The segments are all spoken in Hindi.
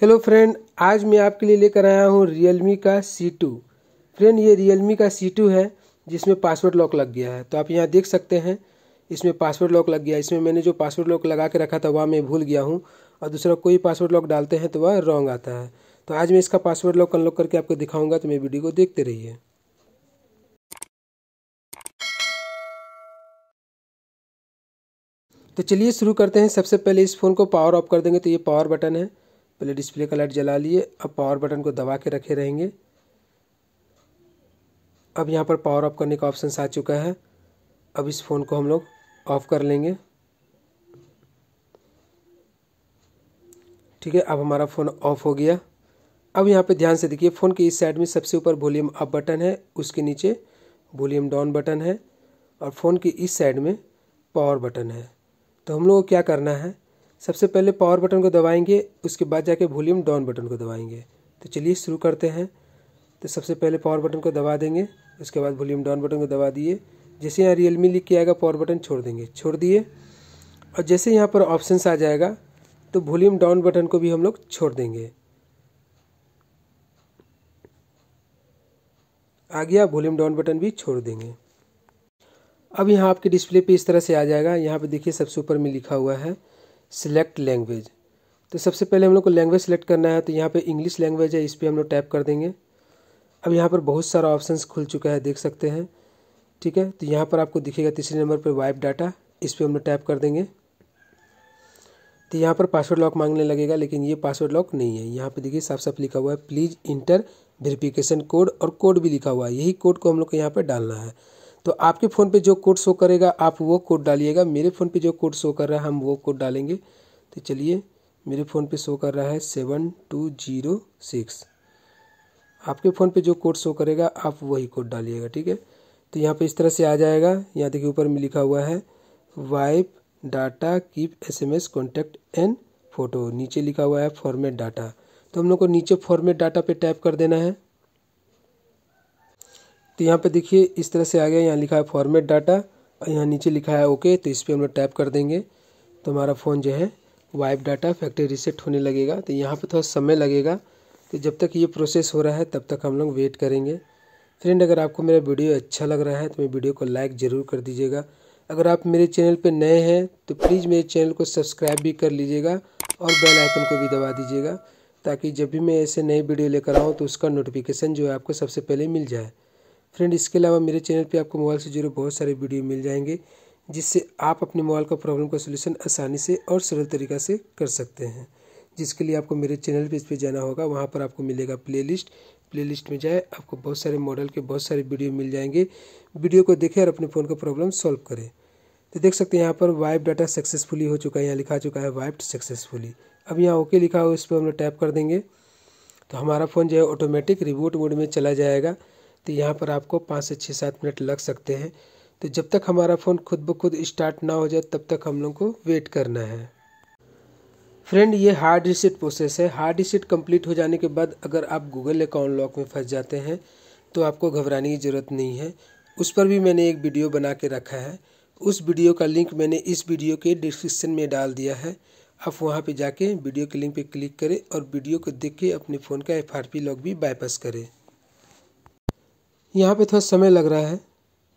हेलो फ्रेंड आज मैं आपके लिए लेकर आया हूँ रियलमी का सी टू फ्रेंड ये रियलमी का सी टू है जिसमें पासवर्ड लॉक लग गया है तो आप यहाँ देख सकते हैं इसमें पासवर्ड लॉक लग गया इसमें मैंने जो पासवर्ड लॉक लगा के रखा था वह मैं भूल गया हूँ और दूसरा कोई पासवर्ड लॉक डालते हैं तो वह रॉन्ग आता है तो आज मैं इसका पासवर्ड लॉक अनलॉक करके आपको दिखाऊँगा तो मेरी वीडियो को देखते रहिए तो चलिए शुरू करते हैं सबसे पहले इस फ़ोन को पावर ऑफ कर देंगे तो ये पावर बटन है पहले डिस्प्ले का लाइट जला लिए अब पावर बटन को दबा के रखे रहेंगे अब यहाँ पर पावर ऑफ करने का ऑप्शन आ चुका है अब इस फ़ोन को हम लोग ऑफ़ कर लेंगे ठीक है अब हमारा फ़ोन ऑफ हो गया अब यहाँ पे ध्यान से देखिए फ़ोन के इस साइड में सबसे ऊपर वॉल्यूम अप बटन है उसके नीचे वॉल्यूम डाउन बटन है और फ़ोन के इस साइड में पावर बटन है तो हम लोग को क्या करना है सबसे पहले पावर बटन को दबाएंगे उसके बाद जाके वॉल्यूम डाउन बटन को दबाएंगे तो चलिए शुरू करते हैं तो सबसे पहले पावर बटन को दबा देंगे उसके बाद वॉल्यूम डाउन बटन को दबा दिए जैसे यहाँ रियल मी लिख के आएगा पावर बटन छोड़ देंगे छोड़ दिए और जैसे यहाँ पर ऑप्शन आ जाएगा तो वॉल्यूम डाउन बटन को भी हम लोग छोड़ देंगे आ गया वॉल्यूम डाउन बटन भी छोड़ देंगे अब यहाँ आपके डिस्प्ले पे इस तरह से आ जाएगा यहाँ पे देखिए सबसे ऊपर में लिखा हुआ है सिलेक्ट लैंग्वेज तो सबसे पहले हम लोग को लैंग्वेज सेलेक्ट करना है तो यहाँ पे इंग्लिश लैंग्वेज है इस पर हम लोग टैप कर देंगे अब यहाँ पर बहुत सारा ऑप्शंस खुल चुका है देख सकते हैं ठीक है तो यहाँ पर आपको दिखेगा तीसरे नंबर पर वाइप डाटा इस पर हम लोग टैप कर देंगे तो यहाँ पर पासवर्ड लॉक मांगने लगेगा लेकिन ये पासवर्ड लॉक नहीं है यहाँ पर देखिए साफ साफ लिखा हुआ है प्लीज़ इंटर वेरिफिकेशन कोड और कोड भी लिखा हुआ है यही कोड को हम लोग को यहाँ पर डालना है तो आपके फ़ोन पे जो कोड शो करेगा आप वो कोड डालिएगा मेरे फ़ोन पे जो कोड शो कर रहा है हम वो कोड डालेंगे तो चलिए मेरे फ़ोन पे शो कर रहा है सेवन टू जीरो सिक्स आपके फ़ोन पे जो कोड शो करेगा आप वही कोड डालिएगा ठीक है तो यहाँ पे इस तरह से आ जाएगा यहाँ देखिए ऊपर में लिखा हुआ है wipe data keep S M contact and photo नीचे लिखा हुआ है फॉर्मेट डाटा तो हम लोग को नीचे फॉर्मेट डाटा पर टाइप कर देना है तो यहाँ पे देखिए इस तरह से आ गया यहाँ लिखा है फॉर्मेट डाटा और यहाँ नीचे लिखा है ओके तो इस पर हम लोग टैप कर देंगे तो हमारा फ़ोन जो है वाइप डाटा फैक्ट्री रिसेट होने लगेगा तो यहाँ पे थोड़ा समय लगेगा तो जब तक ये प्रोसेस हो रहा है तब तक हम लोग वेट करेंगे फ्रेंड अगर आपको मेरा वीडियो अच्छा लग रहा है तो मेरे वीडियो को लाइक ज़रूर कर दीजिएगा अगर आप मेरे चैनल पर नए हैं तो प्लीज़ मेरे चैनल को सब्सक्राइब भी कर लीजिएगा और बेल आइकन को भी दबा दीजिएगा ताकि जब भी मैं ऐसे नए वीडियो लेकर आऊँ तो उसका नोटिफिकेशन जो है आपको सबसे पहले मिल जाए फ्रेंड इसके अलावा मेरे चैनल पे आपको मोबाइल से जुड़े बहुत सारे वीडियो मिल जाएंगे जिससे आप अपने मोबाइल का प्रॉब्लम का सोल्यूशन आसानी से और सरल तरीका से कर सकते हैं जिसके लिए आपको मेरे चैनल पर इस पर जाना होगा वहाँ पर आपको मिलेगा प्ले प्लेलिस्ट में जाए आपको बहुत सारे मॉडल के बहुत सारे वीडियो मिल जाएंगे वीडियो को देखें और अपने फ़ोन का प्रॉब्लम सॉल्व करें तो देख सकते हैं यहाँ पर वाइप डाटा सक्सेसफुली हो चुका है यहाँ लिखा चुका है वाइप्ड सक्सेसफुली अब यहाँ ओके लिखा हो इस पर हम लोग टैप कर देंगे तो हमारा फ़ोन जो है ऑटोमेटिक रिबूट मोड में चला जाएगा तो यहाँ पर आपको पाँच से छः सात मिनट लग सकते हैं तो जब तक हमारा फ़ोन खुद ब खुद स्टार्ट ना हो जाए तब तक हम लोग को वेट करना है फ्रेंड ये हार्ड रिसेट प्रोसेस है हार्ड रिसेट कंप्लीट हो जाने के बाद अगर आप गूगल अकाउंट लॉक में फंस जाते हैं तो आपको घबराने की ज़रूरत नहीं है उस पर भी मैंने एक वीडियो बना के रखा है उस वीडियो का लिंक मैंने इस वीडियो के डिस्क्रिप्शन में डाल दिया है आप वहाँ पे जाके वीडियो के लिंक पे क्लिक करें और वीडियो को देख के अपने फ़ोन का एफ आर पी लॉक भी बाईपास करें यहाँ पे थोड़ा समय लग रहा है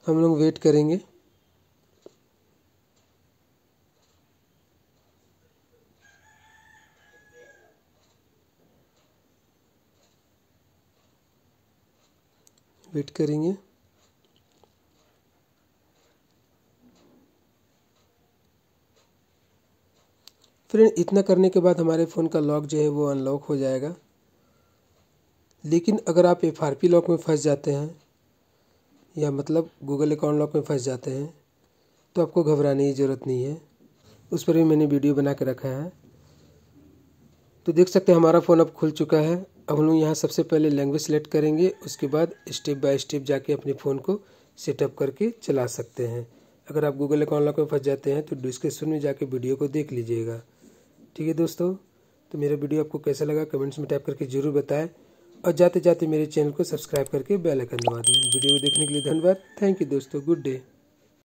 हम लोग वेट करेंगे वेट करेंगे फ्रेंड इतना करने के बाद हमारे फ़ोन का लॉक जो है वो अनलॉक हो जाएगा लेकिन अगर आप एफ लॉक में फंस जाते हैं या मतलब गूगल अकाउंट लॉक में फंस जाते हैं तो आपको घबराने की ज़रूरत नहीं है उस पर भी मैंने वीडियो बना के रखा है तो देख सकते हैं हमारा फ़ोन अब खुल चुका है अब हम लोग यहाँ सबसे पहले लैंग्वेज सेलेक्ट करेंगे उसके बाद स्टेप बाय स्टेप जाके अपने फ़ोन को सेटअप करके चला सकते हैं अगर आप गूगल अकाउंट लॉक में फंस जाते हैं तो डिस्क्रिप्शन में जाके वीडियो को देख लीजिएगा ठीक है दोस्तों तो मेरा वीडियो आपको कैसा लगा कमेंट्स में टाइप करके ज़रूर बताएं और जाते जाते मेरे चैनल को सब्सक्राइब करके बेल आइकन दबा दें वीडियो देखने के लिए धन्यवाद थैंक यू दोस्तों गुड डे